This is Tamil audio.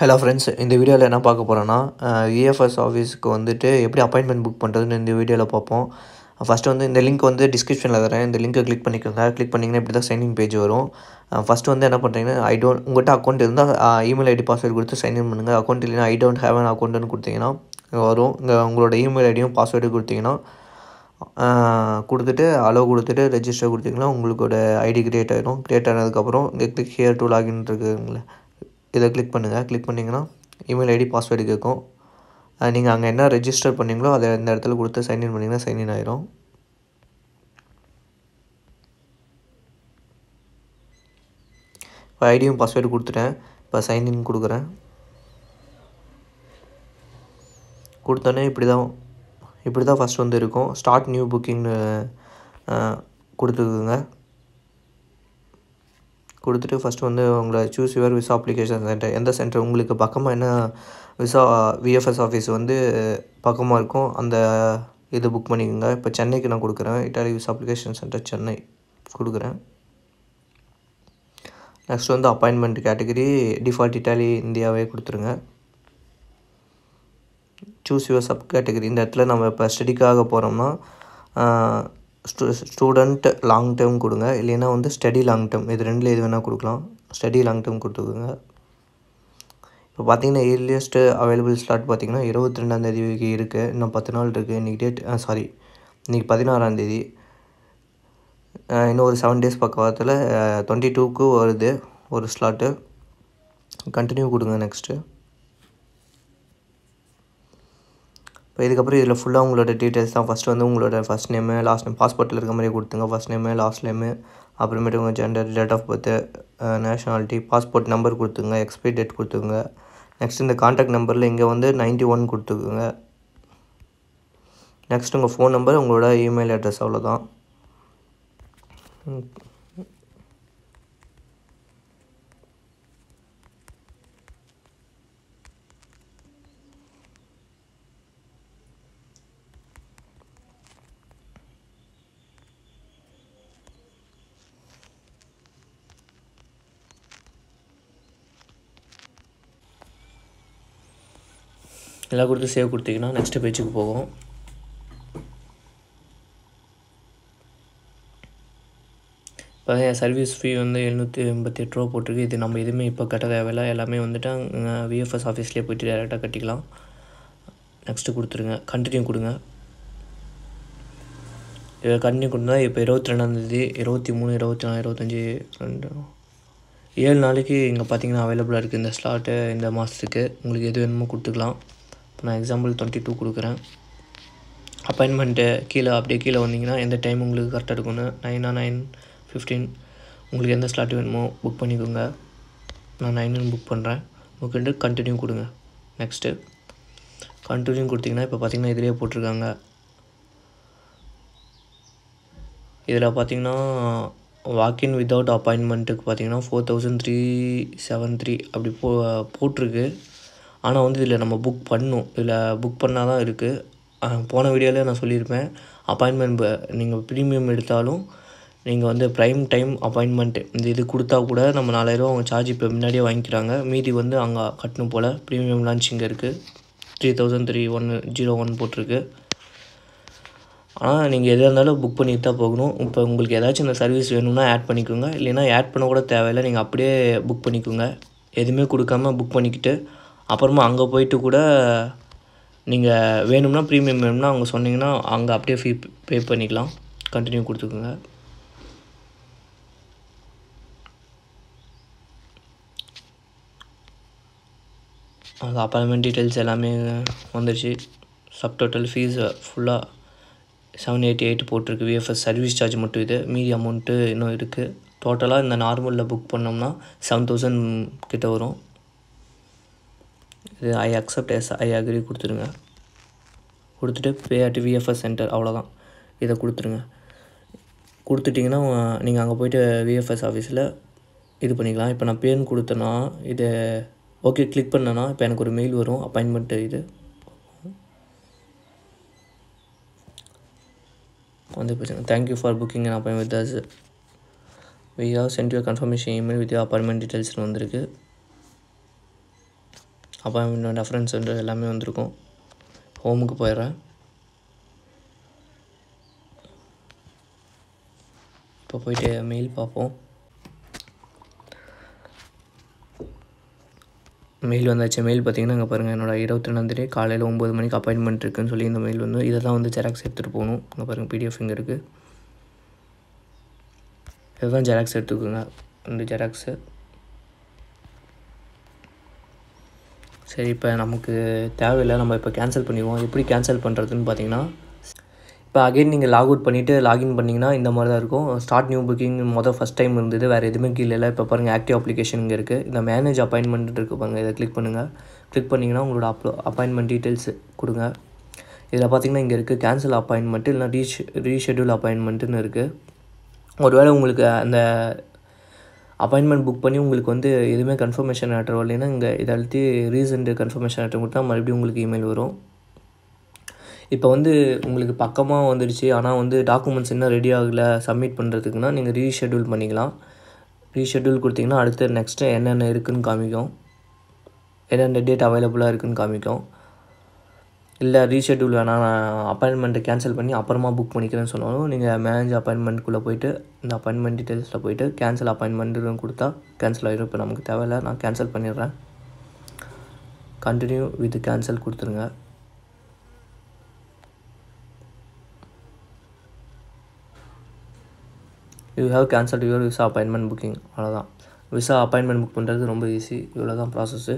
ஹலோ ஃப்ரெண்ட்ஸ் இந்த வீடியோவில் என்ன பார்க்க போகிறேன்னா இஎஃப்எஸ் ஆஃபீஸுக்கு e வந்துட்டு எப்படி அப்பாயின்மெண்ட் புக் பண்ணுறதுன்னு இந்த வீடியோவில் பார்ப்போம் ஃபஸ்ட்டு வந்து இந்த லிங்க் வந்து டிஸ்கிரிப்ஷனில் தரேன் இந்த லிங்க்கை கிளிக் பண்ணிக்கோங்க கிளிக் பண்ணிங்கன்னா இப்படி தான் சைனிங் பேஜ் வரும் ஃபஸ்ட்டு வந்து என்ன பண்ணுறீங்கன்னா ஐ டோன்ட் உங்கள்கிட்ட அக்கௌண்ட் இருந்தால் இமெயில் ஐடி பாஸ்வேர்டு கொடுத்து சைன்இன் பண்ணுங்கள் அக்கௌண்ட் இல்லைனா ஐ டோன்ட் ஹேவ் அன் அக்கௌண்ட்டுன்னு கொடுத்தீங்கன்னா வரும் இங்கே உங்களோட இமெயில் ஐடியும் பாஸ்வேர்டு கொடுத்தீங்கன்னா கொடுத்துட்டு அலோவ் கொடுத்துட்டு ரெஜிஸ்டர் கொடுத்தீங்கன்னா உங்களோட ஐடி க்ரியேட் ஆகிடும் க்ரியேட் ஆனதுக்கப்புறம் இங்கே கிளிக் ஹியர் டூ லாகின் இருக்குதுங்களே இதை கிளிக் பண்ணுங்கள் கிளிக் பண்ணிங்கன்னா இமெயில் ஐடி பாஸ்வேர்டு கேட்கும் நீங்கள் அங்கே என்ன ரெஜிஸ்டர் பண்ணிங்களோ அதை எந்த இடத்துல கொடுத்து சைன்இன் பண்ணிங்கன்னா சைன்இன் ஆயிரும் இப்போ ஐடியும் பாஸ்வேர்டு கொடுத்துட்டேன் இப்போ சைன்இன் கொடுக்குறேன் கொடுத்தோன்னே இப்படி தான் இப்படி தான் ஃபஸ்ட் வந்து இருக்கும் ஸ்டார்ட் நியூ புக்கிங்னு கொடுத்துருக்குங்க கொடுத்துட்டு ஃபஸ்ட்டு வந்து உங்களை choose your visa application centre எந்த சென்டர் உங்களுக்கு பக்கமாக என்ன விசா விஎஃப்எஸ் ஆஃபீஸ் வந்து பக்கமாக இருக்கும் அந்த இது புக் பண்ணிக்கோங்க இப்போ சென்னைக்கு நான் கொடுக்குறேன் Italy visa application centre Chennai கொடுக்குறேன் நெக்ஸ்ட் வந்து அப்பாயின்மெண்ட் கேட்டகரி டிஃபால்ட் இட்டாலி இந்தியாவே கொடுத்துருங்க சூஸ் யுவர் சப் கேட்டகரி இந்த இடத்துல நம்ம இப்போ ஸ்டடிக்காக போகிறோம்னா ஸ்டூ ஸ்டூடெண்ட் லாங் டேர்ம் கொடுங்க இல்லைன்னா வந்து ஸ்டடி லாங் டேர்ம் இது ரெண்டில் எது வேணால் கொடுக்கலாம் ஸ்டடி லாங் டேர்ம் கொடுத்துக்கோங்க இப்போ பார்த்தீங்கன்னா ஏர்லியஸ்ட்டு அவைலபிள் ஸ்லாட் பார்த்திங்கன்னா இருபத்தி ரெண்டாந்தேதி இருக்குது இன்னும் பத்து நாள் இருக்குது இன்றைக்கி டேட் சாரி இன்றைக்கி பதினாறாந்தேதி இன்னும் ஒரு செவன் டேஸ் வாரத்தில் டுவெண்ட்டி டூக்கு வருது ஒரு ஸ்லாட்டு கண்டினியூ கொடுங்க நெக்ஸ்ட்டு இப்போ இதுக்கப்புறம் இதில் ஃபுல்லாக உங்களோட டீட்டெயில்ஸ் தான் ஃபஸ்ட்டு வந்து உங்களோட ஃபஸ்ட் நேமு லாஸ்ட் நேம் பாஸ்போர்ட்டில் இருக்க மாதிரி கொடுத்துங்க ஃபஸ்ட் நேமு லாஸ்ட் நேமு அப்புறமேட்டு உங்கள் gender date of birth nationality passport number கொடுத்துங்க எக்ஸ்பைரி டேட் கொடுத்துங்க நெக்ஸ்ட் இந்த காண்டாக்ட் நம்பரில் இங்கே வந்து நைன்ட்டி ஒன் கொடுத்துக்குங்க நெக்ஸ்ட் உங்கள் ஃபோன் நம்பர் உங்களோட இமெயில் அட்ரஸ் அவ்வளோதான் எல்லாம் கொடுத்து சேவ் கொடுத்தீங்கன்னா நெக்ஸ்ட் பேஜுக்கு போகும் இப்போ என் சர்வீஸ் ஃபீ வந்து எழுநூற்றி எண்பத்தி எட்டு ரூபா போட்டிருக்கு இது நம்ம எதுவுமே இப்போ கட்ட தேவையில்லை எல்லாமே வந்துட்டு விஎஃப்எஸ் ஆஃபீஸ்லேயே போயிட்டு டேரெக்டாக கட்டிக்கலாம் நெக்ஸ்ட்டு கொடுத்துருங்க கண்டினியூ கொடுங்க இதை கண்டினியூ கொடுத்தா இப்போ இருபத்தி ரெண்டாந்தேதி இருபத்தி மூணு இருபத்தி நாலு இருபத்தஞ்சி ரெண்டு ஏழு நாளைக்கு இங்கே பார்த்தீங்கன்னா அவைலபிளாக இருக்குது இந்த ஸ்லாட்டு இந்த மாதத்துக்கு உங்களுக்கு எது வேணுமோ கொடுத்துக்கலாம் நான் எக்ஸாம்பிள் டுவெண்ட்டி டூ கொடுக்குறேன் அப்பாயின்மெண்ட்டு கீழே அப்படியே கீழே வந்தீங்கன்னா எந்த டைம் உங்களுக்கு கரெக்டாக இருக்கும்னு நைனா நைன் ஃபிஃப்டீன் உங்களுக்கு எந்த ஸ்லாட் வேணுமோ புக் பண்ணிக்கோங்க நான் நைனுன்னு புக் பண்ணுறேன் புக் பண்ணிட்டு கண்டினியூ கொடுங்க நெக்ஸ்ட்டு கண்டினியூ கொடுத்தீங்கன்னா இப்போ பார்த்தீங்கன்னா இதிலே போட்டிருக்காங்க இதில் பார்த்தீங்கன்னா வாக்கின் வித்தவுட் அப்பாயின்மெண்ட்டுக்கு பார்த்தீங்கன்னா four thousand three seven three அப்படி போ போட்டிருக்கு ஆனால் வந்து இதில் நம்ம புக் பண்ணும் இதில் புக் பண்ணால் தான் இருக்குது போன வீடியோவில் நான் சொல்லியிருப்பேன் அப்பாயின்மெண்ட் நீங்கள் ப்ரீமியம் எடுத்தாலும் நீங்கள் வந்து ப்ரைம் டைம் அப்பாயின்மெண்ட் இந்த இது கொடுத்தா கூட நம்ம நாலாயிரரூவா அவங்க சார்ஜ் இப்போ முன்னாடியே வாங்கிக்கிறாங்க மீதி வந்து அங்கே கட்டணும் போல் ப்ரீமியம் லான்ச் இங்கே இருக்குது three thousand three one zero one போட்டிருக்கு ஆனால் நீங்கள் எதாக இருந்தாலும் புக் பண்ணிட்டு தான் போகணும் இப்போ உங்களுக்கு ஏதாச்சும் இந்த சர்வீஸ் வேணும்னா ஆட் பண்ணிக்கோங்க இல்லைன்னா ஆட் பண்ண கூட தேவையில்லை நீங்கள் அப்படியே புக் பண்ணிக்கோங்க எதுவுமே கொடுக்காமல் புக் பண்ணிக்கிட்டு அப்புறமா அங்கே போயிட்டு கூட நீங்கள் வேணும்னா ப்ரீமியம் வேணும்னா அவங்க சொன்னீங்கன்னா அங்கே அப்படியே ஃபீ பே பண்ணிக்கலாம் கண்டினியூ கொடுத்துக்குங்க அது அப்பாயின்மெண்ட் டீட்டெயில்ஸ் எல்லாமே வந்துடுச்சு சப் டோட்டல் ஃபீஸ் ஃபுல்லாக செவன் எயிட்டி எயிட் போட்டிருக்கு விஎஃப்எஸ் சர்வீஸ் சார்ஜ் மட்டும் இது மீதி அமௌண்ட்டு இன்னும் இருக்குது டோட்டலாக இந்த நார்மலில் புக் பண்ணோம்னா செவன் தௌசண்ட் கிட்டே வரும் இது I accept yes I agree கொடுத்துருங்க கொடுத்துட்டு பே அட் விஎஃப்எஸ் சென்டர் அவ்வளோதான் இதை கொடுத்துருங்க கொடுத்துட்டிங்கன்னா நீங்கள் அங்கே போய்ட்டு விஎஃப்எஸ் ஆஃபீஸில் இது பண்ணிக்கலாம் இப்போ நான் பேன் கொடுத்தேன்னா இது ஓகே கிளிக் பண்ணேன்னா இப்போ எனக்கு ஒரு மெயில் வரும் அப்பாயின்மெண்ட்டு இது வந்து பேசுங்க thank you for booking and appointment with us we have sent your confirmation email with you appointment டீட்டெயில்ஸ்னு வந்திருக்கு அப்பாயின்மெண்ட் ரெஃபரன்ஸ் சென்டர் எல்லாமே வந்திருக்கும் ஹோமுக்கு போயிடுறேன் இப்போ போயிட்டு மெயில் பார்ப்போம் மெயில் வந்தாச்சு மெயில் பார்த்தீங்கன்னா அங்கே பாருங்கள் என்னோடய இருபத்தி ரெண்டாந்தேதி காலையில் ஒம்பது மணிக்கு அப்பாயின்மெண்ட் இருக்குதுன்னு சொல்லி இந்த மெயில் வந்து இதை தான் வந்து ஜெராக்ஸ் எடுத்துகிட்டு போகணும் அங்கே பாருங்கள் பிடிஎஃப் இங்கே இருக்குது இதுதான் ஜெராக்ஸ் எடுத்துக்கோங்க இந்த ஜெராக்ஸு சரி இப்போ நமக்கு தேவையில்லை நம்ம இப்போ கேன்சல் பண்ணிடுவோம் எப்படி கேன்சல் பண்ணுறதுன்னு பார்த்தீங்கன்னா இப்போ அகைன் நீங்கள் லாக் அவுட் பண்ணிவிட்டு லாகின் பண்ணிங்கன்னா இந்த மாதிரி தான் இருக்கும் ஸ்டார்ட் நியூ புக்கிங் மொதல் ஃபஸ்ட் டைம் இருந்தது வேறு எதுவுமே கீழே இல்லை இப்போ பாருங்கள் ஆக்டிவ் அப்ளிகேஷன் இங்கே இருக்குது இந்த மேனேஜ் அப்பாயின்மெண்ட் இருக்குது பாருங்கள் இதை கிளிக் பண்ணுங்கள் கிளிக் பண்ணிங்கன்னா உங்களோட அப்ளோ அப்பாயின்மெண்ட் டீட்டெயில்ஸ் கொடுங்க இதில் பார்த்தீங்கன்னா இங்கே இருக்குது கேன்சல் அப்பாயின்மெண்ட்டு இல்லைனா ரீஷ் ரீஷெடியூல் அப்பாயின்மெண்ட்டுன்னு இருக்குது ஒருவேளை உங்களுக்கு அந்த அப்பாயின்மெண்ட் புக் பண்ணி உங்களுக்கு வந்து எதுவுமே கன்ஃபர்மேஷன் லெட்டர் வரலனா இங்கே இதை அழுத்தி கன்ஃபர்மேஷன் லெட்டர் கொடுத்தா மறுபடியும் உங்களுக்கு இமெயில் வரும் இப்போ வந்து உங்களுக்கு பக்கமாக வந்துடுச்சு ஆனால் வந்து டாக்குமெண்ட்ஸ் இன்னும் ரெடி ஆகலை சப்மிட் பண்ணுறதுக்குனா நீங்கள் ரீஷெட்யூல் பண்ணிக்கலாம் ரீஷெட்யூல் கொடுத்தீங்கன்னா அடுத்து நெக்ஸ்ட்டு என்னென்ன இருக்குதுன்னு காமிக்கும் என்னென்ன டேட் அவைலபுளாக இருக்குதுன்னு காமிக்கும் இல்லை ரீஷெட்யூல் வேணாம் நான் அப்பாயின்மெண்ட்டை கேன்சல் பண்ணி அப்புறமா புக் பண்ணிக்கிறேன்னு சொன்னாலும் நீங்கள் மேனேஜ் அப்பாயின்மெண்ட்குள்ளே போய்ட்டு இந்த அப்பாயின்மெண்ட் டீட்டெயில்ஸில் போய்ட்டு கேன்சல் அப்பாயின்மெண்ட்டுன்னு கொடுத்தா கேன்சல் ஆகிடும் இப்போ நமக்கு தேவையில்லை நான் கேன்சல் பண்ணிடுறேன் கண்டினியூ வித் கேன்சல் கொடுத்துருங்க you have cancel your visa appointment booking அவ்வளோதான் விசா அப்பாயின்மெண்ட் புக் பண்ணுறது ரொம்ப ஈஸி இவ்வளோ தான் ப்ராசஸ்ஸு